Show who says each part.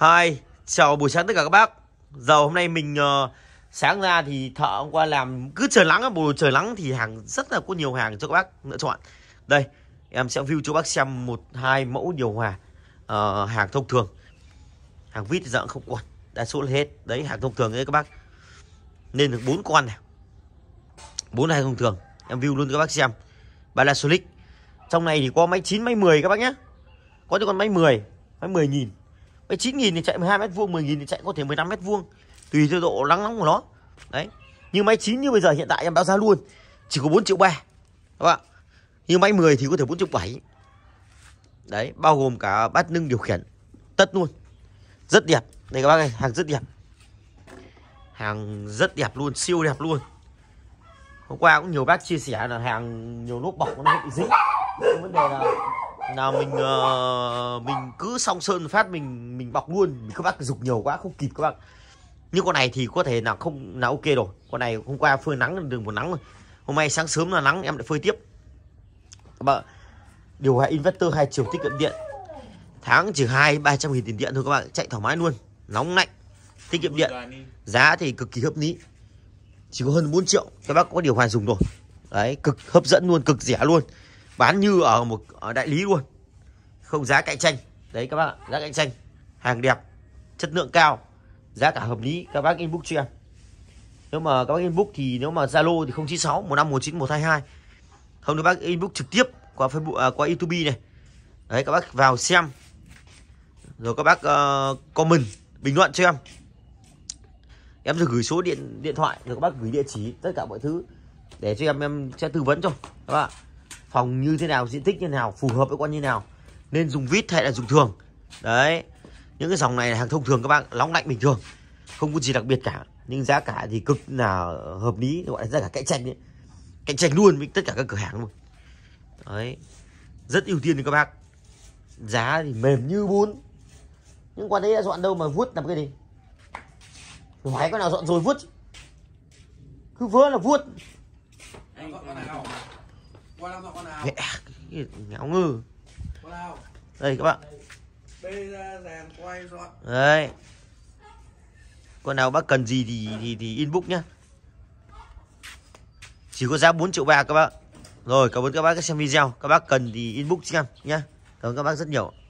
Speaker 1: Hi, chào buổi sáng tất cả các bác Giờ hôm nay mình uh, sáng ra thì thợ hôm qua làm cứ trời nắng, buổi trời nắng thì hàng rất là có nhiều hàng cho các bác lựa chọn Đây, em sẽ view cho bác xem một hai mẫu điều hòa uh, hàng thông thường Hàng vít giờ không còn, đa số là hết Đấy, hàng thông thường đấy các bác Nên được bốn con này bốn hàng thông thường, em view luôn các bác xem Panasonic Trong này thì có máy 9, máy 10 các bác nhé Có những con máy 10, máy 10 nghìn Vậy 9 nghìn thì chạy 12 mét vuông, 10 nghìn thì chạy có thể 15 mét vuông. Tùy theo độ nắng nóng của nó. Đấy. Nhưng máy 9 như bây giờ hiện tại em báo giá luôn chỉ có 4 triệu 3. Các bạn. Nhưng máy 10 thì có thể 4 triệu 7. Đấy, bao gồm cả bát nâng điều khiển tất luôn. Rất đẹp. Đây các bác ơi, hàng rất đẹp. Hàng rất đẹp luôn, siêu đẹp luôn. Hôm qua cũng nhiều bác chia sẻ là hàng nhiều lốp bọc nó bị dính. Vấn đề là nào mình uh, mình cứ xong sơn phát mình mình bọc luôn mình các bác dục nhiều quá không kịp các bác như con này thì có thể là không là ok rồi con này hôm qua phơi nắng đường một nắng rồi hôm nay sáng sớm là nắng em lại phơi tiếp bạn điều hòa inverter hai chiều tiết kiệm điện tháng chỉ hai ba trăm nghìn tiền điện thôi các bạn chạy thoải mái luôn nóng lạnh tiết kiệm điện giá thì cực kỳ hợp lý chỉ có hơn 4 triệu các bác có điều hòa dùng rồi đấy cực hấp dẫn luôn cực rẻ luôn bán như ở một ở đại lý luôn không giá cạnh tranh đấy các bác ạ giá cạnh tranh hàng đẹp chất lượng cao giá cả hợp lý các bác inbox cho em nếu mà các bác inbox thì nếu mà zalo thì không sáu một một năm chín một hai hai không các bác inbox trực tiếp qua facebook à, qua youtube này đấy các bác vào xem rồi các bác uh, comment bình luận cho em em sẽ gửi số điện điện thoại rồi các bác gửi địa chỉ tất cả mọi thứ để cho em em sẽ tư vấn cho các bạn phòng như thế nào diện tích như thế nào phù hợp với con như thế nào nên dùng vít hay là dùng thường đấy những cái dòng này là hàng thông thường các bạn nóng lạnh bình thường không có gì đặc biệt cả nhưng giá cả thì cực là hợp lý gọi là giá cả cạnh tranh ấy. cạnh tranh luôn với tất cả các cửa hàng luôn đấy rất ưu tiên cho các bác giá thì mềm như bún những con đấy đã dọn đâu mà vuốt làm cái gì phải con nào dọn rồi vuốt cứ vớ là vuốt anh, vẽ ngáo ngư đây các bạn đây con nào bác cần gì thì thì, thì inbox nhá chỉ có giá 4 triệu bạc các bạn rồi cảm ơn các bác đã xem video các bác cần thì inbox xem nhá cảm ơn các bác rất nhiều